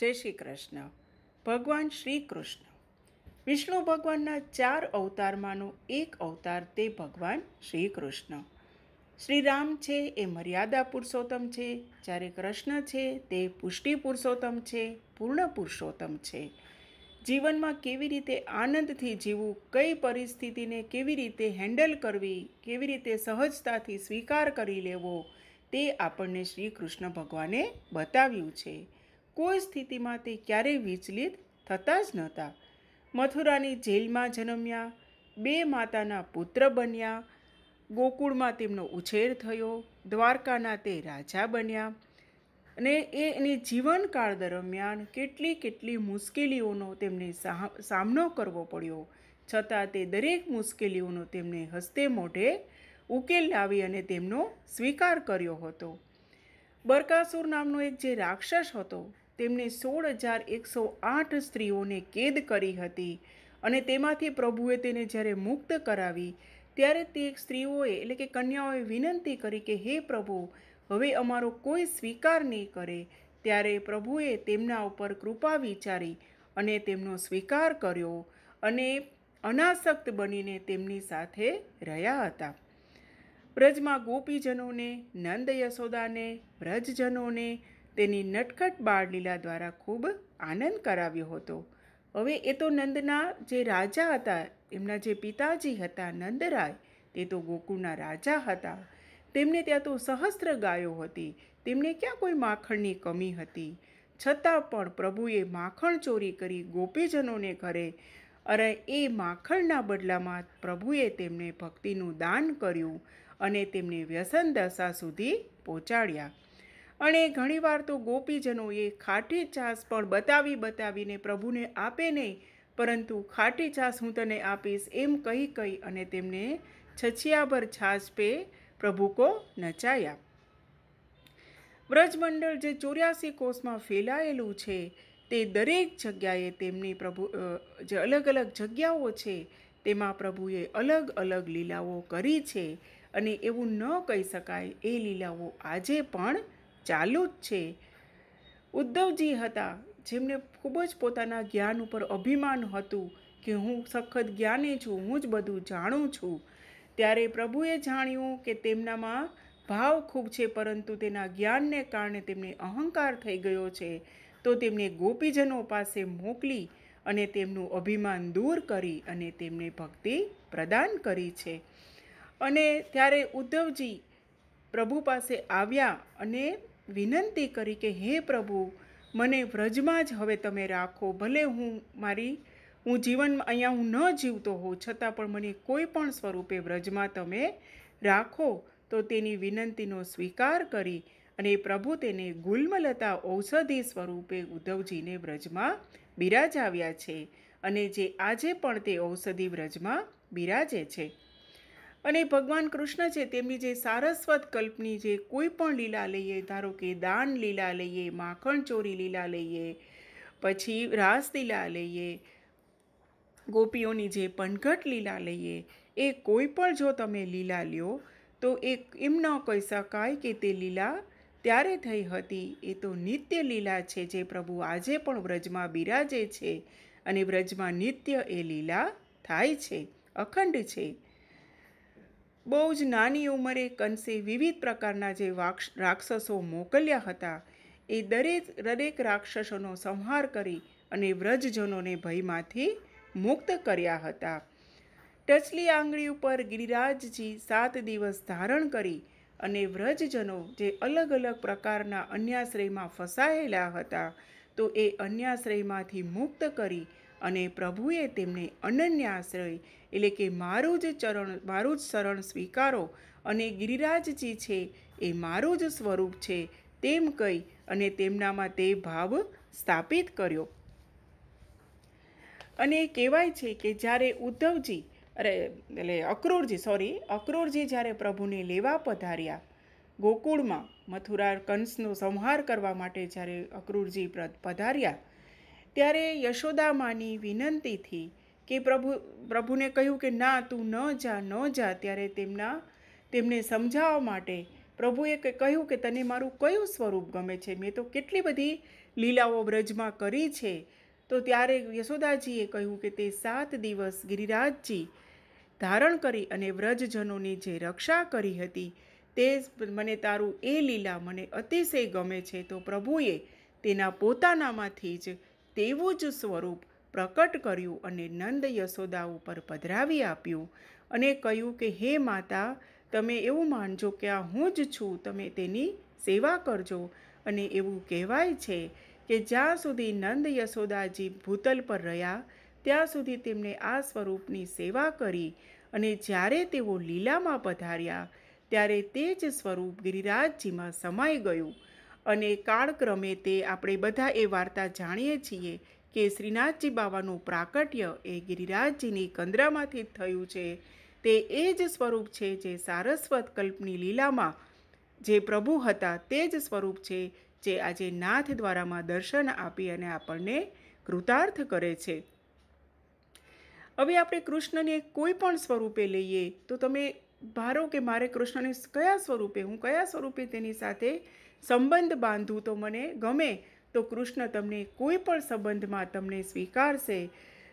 જય શ્રી કૃષ્ણ ભગવાન શ્રી કૃષ્ણ વિષ્ણુ ભગવાનના ચાર અવતારમાંનો એક અવતાર તે ભગવાન શ્રી કૃષ્ણ શ્રી રામ છે એ મર્યાદા પુરુષોત્તમ છે જ્યારે કૃષ્ણ છે તે પુષ્ટિ પુરુષોત્તમ છે પૂર્ણ પુરુષોત્તમ છે જીવનમાં કેવી રીતે આનંદથી જીવવું કઈ પરિસ્થિતિને કેવી રીતે હેન્ડલ કરવી કેવી રીતે સહજતાથી સ્વીકાર કરી લેવો તે આપણને શ્રી કૃષ્ણ ભગવાને બતાવ્યું છે કોઈ સ્થિતિમાં તે ક્યારેય વિચલિત થતા જ નહોતા મથુરાની જેલમાં જન્મ્યા બે માતાના પુત્ર બન્યા ગોકુળમાં તેમનો ઉછેર થયો દ્વારકાના તે રાજા બન્યા અને એ એની જીવનકાળ દરમિયાન કેટલી કેટલી મુશ્કેલીઓનો તેમને સામનો કરવો પડ્યો છતાં તે દરેક મુશ્કેલીઓનો તેમને હસ્તે મોઢે ઉકેલ લાવી અને તેમનો સ્વીકાર કર્યો હતો બરકાસુર નામનો એક જે રાક્ષસ હતો તેમને સોળ હજાર એકસો આઠ સ્ત્રીઓને કેદ કરી હતી અને તેમાંથી પ્રભુએ તેને જ્યારે મુક્ત કરાવી ત્યારે તે સ્ત્રીઓએ એટલે કે કન્યાઓએ વિનંતી કરી કે હે પ્રભુ હવે અમારો કોઈ સ્વીકાર નહીં કરે ત્યારે પ્રભુએ તેમના ઉપર કૃપા વિચારી અને તેમનો સ્વીકાર કર્યો અને અનાસક્ત બનીને તેમની સાથે રહ્યા હતા બ્રજમાં ગોપીજનોને નંદ યશોદાને વ્રજજનોને તેની નટખટ બાળલીલા દ્વારા ખૂબ આનંદ કરાવ્યો હતો હવે એ તો નંદના જે રાજા હતા એમના જે પિતાજી હતા નંદરાય તે તો ગોકુળના રાજા હતા તેમને ત્યાં તો સહસ્ત્ર ગાયો હતી તેમને ક્યાં કોઈ માખણની કમી હતી છતાં પણ પ્રભુએ માખણ ચોરી કરી ગોપીજનોને ઘરે અરે એ માખણના બદલામાં પ્રભુએ તેમને ભક્તિનું દાન કર્યું અને તેમને વ્યસન દશા સુધી પહોંચાડ્યા અને ઘણીવાર તો ગોપીજનોએ ખાટી છાસ પણ બતાવી બતાવીને પ્રભુને આપે નહીં પરંતુ ખાટી છાસ હું તને આપીશ એમ કહી કહી અને તેમને છછિયાભર છાસ પે પ્રભુ કો નચાયા વ્રજમંડળ જે ચોર્યાસી કોષમાં ફેલાયેલું છે તે દરેક જગ્યાએ તેમની પ્રભુ જે અલગ અલગ જગ્યાઓ છે તેમાં પ્રભુએ અલગ અલગ લીલાઓ કરી છે અને એવું ન કહી શકાય એ લીલાઓ આજે પણ ચાલુ જ છે ઉદ્ધવજી હતા જેમને ખૂબ જ પોતાના જ્ઞાન ઉપર અભિમાન હતું કે હું સખત જ્ઞાને છું હું જ બધું જાણું છું ત્યારે પ્રભુએ જાણ્યું કે તેમનામાં ભાવ ખૂબ છે પરંતુ તેના જ્ઞાનને કારણે તેમને અહંકાર થઈ ગયો છે તો તેમને ગોપીજનો પાસે મોકલી અને તેમનું અભિમાન દૂર કરી અને તેમને ભક્તિ પ્રદાન કરી છે અને ત્યારે ઉદ્ધવજી પ્રભુ પાસે આવ્યા અને વિનંતી કરી કે હે પ્રભુ મને વ્રજમાં જ હવે તમે રાખો ભલે હું મારી હું જીવનમાં અહીંયા હું ન જીવતો હોઉં છતાં પણ મને કોઈ પણ સ્વરૂપે વ્રજમાં તમે રાખો તો તેની વિનંતીનો સ્વીકાર કરી અને પ્રભુ તેને ગુલ્મલતા ઔષધિ સ્વરૂપે ઉદ્ધવજીને વ્રજમાં બિરાજાવ્યા છે અને જે આજે પણ તે ઔષધિ વ્રજમાં બિરાજે છે અને ભગવાન કૃષ્ણ છે તેમની જે સારસ્વત કલ્પની જે કોઈ પણ લીલા લઈએ ધારો કે દાન લીલા લઈએ માખણ ચોરી લીલા લઈએ પછી રાસ લીલા લઈએ ગોપીઓની જે પનઘટ લીલા લઈએ એ કોઈ પણ જો તમે લીલા લ્યો તો એ એમ ન કહી શકાય કે તે લીલા ત્યારે થઈ હતી એ તો નિત્ય લીલા છે જે પ્રભુ આજે પણ વ્રજમાં બિરાજે છે અને વ્રજમાં નિત્ય એ લીલા થાય છે અખંડ છે બહુ જ નાની ઉંમરે કંસે વિવિધ પ્રકારના જે રાક્ષસો મોકલ્યા હતા એ દરેક દરેક રાક્ષસોનો સંહાર કરી અને વ્રજજનોને ભયમાંથી મુક્ત કર્યા હતા ટચલી આંગળી ઉપર ગિરિરાજજી સાત દિવસ ધારણ કરી અને વ્રજજનો જે અલગ અલગ પ્રકારના અન્યાશ્રયમાં ફસાયેલા હતા તો એ અન્યાશ્રયમાંથી મુક્ત કરી અને પ્રભુએ તેમને અનન્ય આશ્રય એટલે કે મારું જ ચરણ મારું જ શરણ સ્વીકારો અને ગિરિરાજજી છે એ મારું જ સ્વરૂપ છે તેમ કહી અને તેમનામાં તે ભાવ સ્થાપિત કર્યો અને કહેવાય છે કે જ્યારે ઉદ્ધવજી અરે એટલે અક્રૂરજી સોરી અક્રૂરજી જ્યારે પ્રભુને લેવા પધાર્યા ગોકુળમાં મથુરા કંસનો સંહાર કરવા માટે જ્યારે અક્રૂરજી પધાર્યા ત્યારે યશોદામાની વિનંતીથી કે પ્રભુ પ્રભુને કહ્યું કે ના તું ન જા ન જા ત્યારે તેમના તેમને સમજાવવા માટે પ્રભુએ કહ્યું કે તને મારું કયું સ્વરૂપ ગમે છે મેં તો કેટલી બધી લીલાઓ વ્રજમાં કરી છે તો ત્યારે યશોદાજીએ કહ્યું કે તે સાત દિવસ ગિરિરાજજી ધારણ કરી અને વ્રજજનોની જે રક્ષા કરી હતી તે મને તારું એ લીલા મને અતિશય ગમે છે તો પ્રભુએ તેના પોતાનામાંથી જ તેવું જ સ્વરૂપ પ્રકટ કર્યું અને નંદ યશોદા ઉપર પધરાવી આપ્યું અને કહ્યું કે હે માતા તમે એવું માનજો કે આ હું જ છું તમે તેની સેવા કરજો અને એવું કહેવાય છે કે જ્યાં સુધી નંદ યશોદાજી ભૂતલ પર રહ્યા ત્યાં સુધી તેમણે આ સ્વરૂપની સેવા કરી અને જ્યારે તેઓ લીલામાં પધાર્યા ત્યારે તે જ સ્વરૂપ ગિરિરાજજીમાં સમાઈ ગયું અને કાળક્રમે તે આપણે બધા એ વાર્તા જાણીએ છીએ કે શ્રીનાથજી બાવાનું પ્રાકટ્ય એ ગિરિરાજજીની કંદરામાંથી થયું છે તે એ જ સ્વરૂપ છે જે સારસ્વત કલ્પની લીલામાં જે પ્રભુ હતા તે જ સ્વરૂપ છે જે આજે નાથ દ્વારામાં દર્શન આપી અને આપણને કૃતાર્થ કરે છે હવે આપણે કૃષ્ણને કોઈ પણ સ્વરૂપે લઈએ તો તમે ભારો કે મારે કૃષ્ણને કયા સ્વરૂપે હું કયા સ્વરૂપે તેની સાથે સંબંધ બાંધવું તો મને ગમે તો કૃષ્ણ તમને કોઈ પણ સંબંધમાં તમને સ્વીકારશે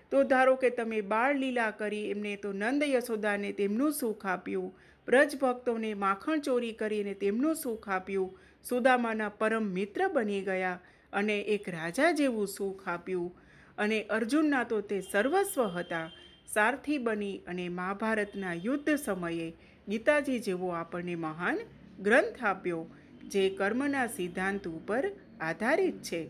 તો ધારો કે તમે બાળ લીલા કરી એમને તો નંદ યશોદાને તેમનું સુખ આપ્યું બ્રજભક્તોને માખણ ચોરી કરીને તેમનું સુખ આપ્યું સુદામાના પરમ મિત્ર બની ગયા અને એક રાજા જેવું સુખ આપ્યું અને અર્જુનના તો તે સર્વસ્વ હતા સારથી બની અને મહાભારતના યુદ્ધ સમયે ગીતાજી જેવો આપણને મહાન ગ્રંથ આપ્યો જે કર્મના સિદ્ધાંત ઉપર આધારિત છે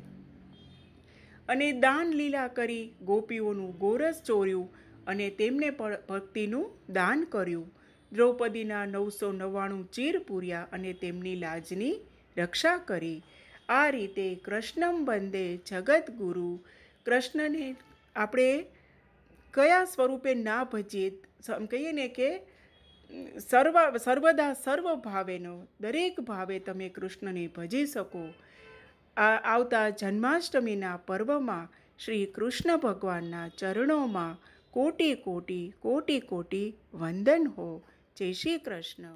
અને દાન લીલા કરી ગોપીઓનું ગોરસ ચોર્યું અને તેમને ભક્તિનું દાન કર્યું દ્રૌપદીના નવસો નવ્વાણું ચીર પૂર્યા અને તેમની લાજની રક્ષા કરી આ રીતે કૃષ્ણમ બંદે જગતગુરુ કૃષ્ણને આપણે કયા સ્વરૂપે ના ભજીએ કહીએ ને કે સર્વ સર્વદા સર્વ ભાવેનો દરેક ભાવે તમે કૃષ્ણને ભજી શકો આ આવતા જન્માષ્ટમીના પર્વમાં શ્રી કૃષ્ણ ભગવાનના ચરણોમાં કોટી કોટી કોટી કોટી વંદન હો જય શ્રી કૃષ્ણ